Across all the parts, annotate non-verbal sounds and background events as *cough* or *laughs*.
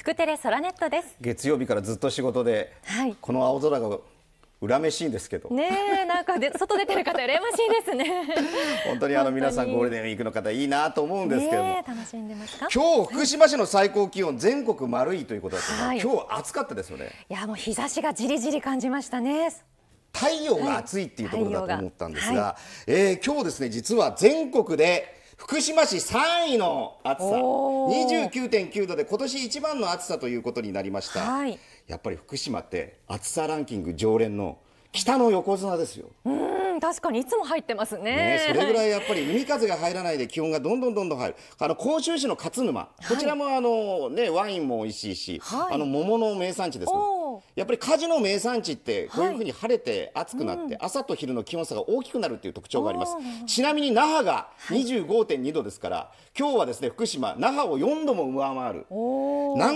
福テレソラネットです月曜日からずっと仕事で、はい、この青空が恨めしいんですけどねなんかで外出てる方羨ましいですね *laughs* 本当にあの皆さんゴールデンウィークの方いいなと思うんですけども、ね、楽しんでますか今日福島市の最高気温全国丸いということだった、はい、今日暑かったですよねいやもう日差しがじりじり感じましたね太陽が暑いっていうところだと思ったんですが、はい、えー、今日ですね実は全国で福島市3位の暑さ29.9度で今年一番の暑さということになりました、はい、やっぱり福島って暑さランキング常連の北の横綱ですよ。うん確かにいつも入ってますね、ね、それぐらいやっぱり海風が入らないで気温がどんどんどんどん入るあの甲州市の勝沼、こちらもあの、ね、ワインも美味しいし、はい、あの桃の名産地ですやっぱり火事の名産地ってこういうふうに晴れて暑くなって、朝と昼の気温差が大きくなるっていう特徴がありますちなみに那覇が25.2度ですから、はい、今日はですね福島那覇を4度も上回る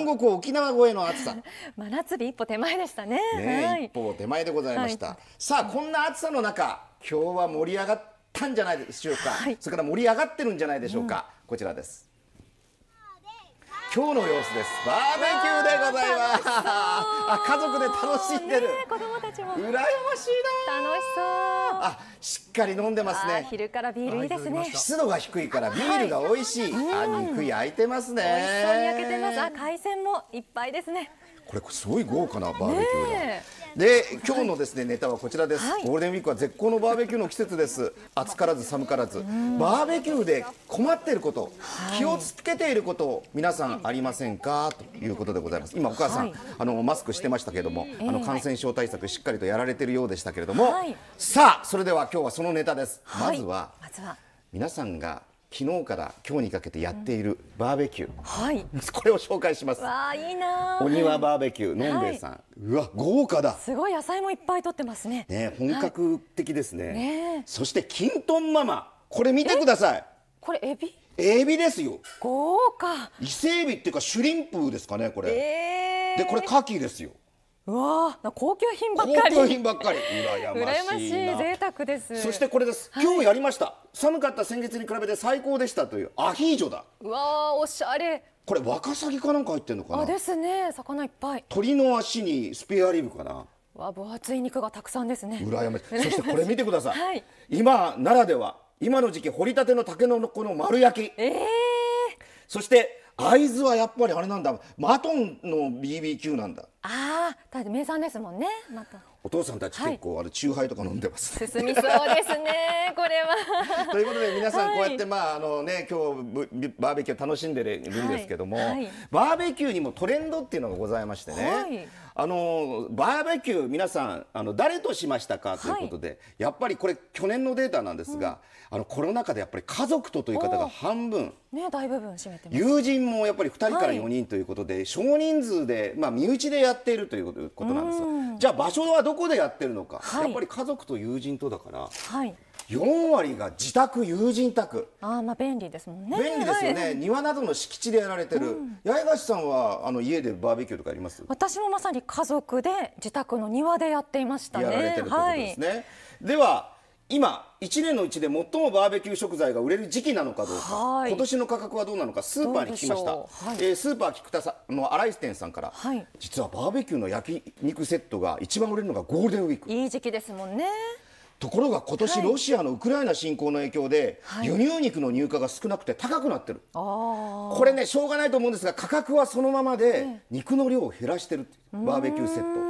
南国沖縄越えの暑さ *laughs* 真夏日一歩手前でしたね、はい、一歩手前でございました、はい、さあこんな暑さの中今日は盛り上がったんじゃないでしょうか、それから盛り上がってるんじゃないでしょうか、うん、こちらです今日の様子ですバーベキューでございますあ家族で楽しんでる、ね、子供たちも羨ましいな楽しそうあしっかり飲んでますね昼からビールいいですね湿度が低いからビールが美味しい、はい、あ肉焼いてますね美味しそうに焼けてますあ海鮮もいっぱいですねこれすごい豪華なバーベキューだ、ねで今日のですねネタはこちらです、はい、ゴールデンウィークは絶好のバーベキューの季節です暑からず寒からず、バーベキューで困っていること、はい、気をつけていること皆さんありませんかということでございます今お母さん、はい、あのマスクしてましたけれども、えー、あの感染症対策しっかりとやられているようでしたけれども、さあそれでは今日はそのネタです、まずは皆さんが昨日から今日にかけてやっているバーベキュー、はい、*laughs* これを紹介しますわいいなお庭バーベキューのんべえさん、はい、うわ豪華だすごい野菜もいっぱいとってますねね本格的ですねはいね、そしてきんとんママこれ見てくださいこれエビエビですよ豪華伊勢エビっていうかシュリンプですかねこれ、えー、でこれ牡蠣ですようわあ、高級品ばっかり。高級品ばっかり。羨ましい贅沢です。そしてこれです。今日やりました。はい、寒かった先月に比べて最高でしたというアヒージョだ。うわあ、おしゃれ。これワカサギかなんか入ってるのかな。あ、ですね。魚いっぱい。鳥の足にスペアリブかな。わ分厚い肉がたくさんですね。羨ましい。そしてこれ見てください。*laughs* はい、今ならでは、今の時期掘りたての竹のノの丸焼き。ええー、そして。会津はやっぱりあれなんだマトンの BBQ なんだあだって名産ですもんねまたお父さんたち結構、あれチューハイとか飲んでます、進みそうですね *laughs* これは。ということで皆さんこうやって、まああのね今日バーベキュー楽しんでるんですけども、はいはい、バーベキューにもトレンドっていうのがございましてね。はいあのバーベキュー皆さんあの誰としましたかということで、はい、やっぱりこれ去年のデータなんですが、うん、あのコロナ禍でやっぱり家族とという方が半分、ね、大部分占めて友人もやっぱり2人から4人ということで、はい、少人数で、まあ、身内でやっているということなんですじゃあ場所はどどこでやってるのか、はい、やっぱり家族と友人とだから、はい、4割が自宅友人宅あまあ便利ですもんね便利ですよね、はい、庭などの敷地でやられてる、うん、八重樫さんはあの家でバーベキューとかやります私もまさに家族で自宅の庭でやっていましたねやられてるといことですね、はい、では今1年のうちで最もバーベキュー食材が売れる時期なのかどうか今年の価格はどうなのかスーパーに聞きました、はい、えー、スーパー菊田さんの新井店さんから、はい、実はバーベキューの焼肉セットが一番売れるのがゴールデンウィークいい時期ですもんねところが今年ロシアのウクライナ侵攻の影響で、輸入肉の入荷が少なくて高くなってる、はい、これねしょうがないと思うんですが価格はそのままで肉の量を減らしてるバーベキューセット、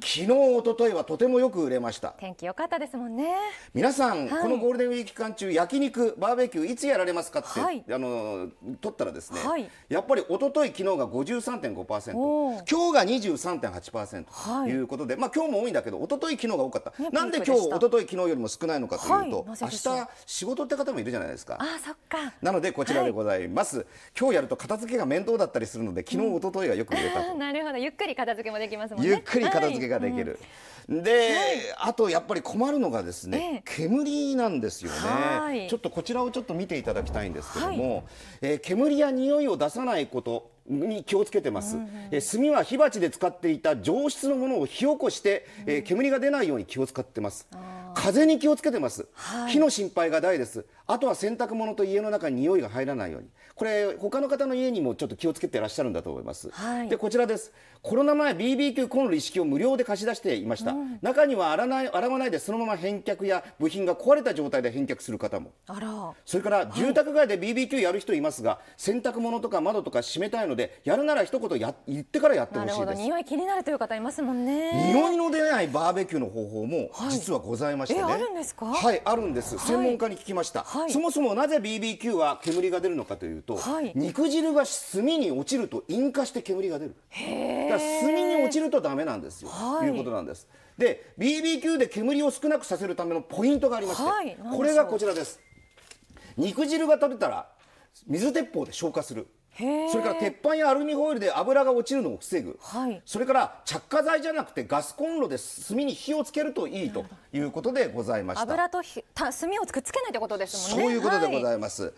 昨日一昨日はとてもよく売れました天気良かったですもんね皆さん、はい、このゴールデンウィーク期間中焼肉バーベキューいつやられますかって、はい、あの取ったらですね、はい、やっぱり一昨日昨日が53.5%今日が23.8%ということで、まあ今日も多いんだけど一昨日昨日が多かった、ね、なんで今日一昨日昨日よりも少ないのかというと、明日仕事って方もいるじゃないですかあそっかなのでこちらでございます、今日やると片付けが面倒だったりするので昨日、一昨日がよく売れた、*laughs* なるほどゆっくり片付けもできますもんねゆっくり片付けけができる。で、あとやっぱり困るのがですね、煙なんですよね。ちょっとこちらをちょっと見ていただきたいんですけども、えー、煙や匂いを出さないことに気をつけてます、うんうん、え炭は火鉢で使っていた上質のものを火起こして、うん、えー、煙が出ないように気を使ってます風に気をつけてます、はい、火の心配が大ですあとは洗濯物と家の中に匂いが入らないようにこれ他の方の家にもちょっと気をつけてらっしゃるんだと思います、はい、でこちらですコロナ前 BBQ コンロ一式を無料で貸し出していました、うん、中には洗わない洗わないでそのまま返却や部品が壊れた状態で返却する方もそれから住宅街で BBQ やる人いますが、はい、洗濯物とか窓とか閉めたいのでやるなら一言や言ってからやってほしいです匂い気になるという方いますもんね匂いの出ないバーベキューの方法も実はございましてね、はい、あるんですはいあるんです専門家に聞きました、はいそもそもなぜ BBQ は煙が出るのかというと、はい、肉汁が炭に落ちると引火して煙が出る炭に落ちるとダメなんですよ、はい、いうことなんですで BBQ で煙を少なくさせるためのポイントがありまして、これがこちらです肉汁が食べたら水鉄砲で消化するそれから鉄板やアルミホイルで油が落ちるのを防ぐ、はい、それから着火剤じゃなくてガスコンロで炭に火をつけるといいということでございました油と炭をくっつけないということですもんねそういうことでございます、はい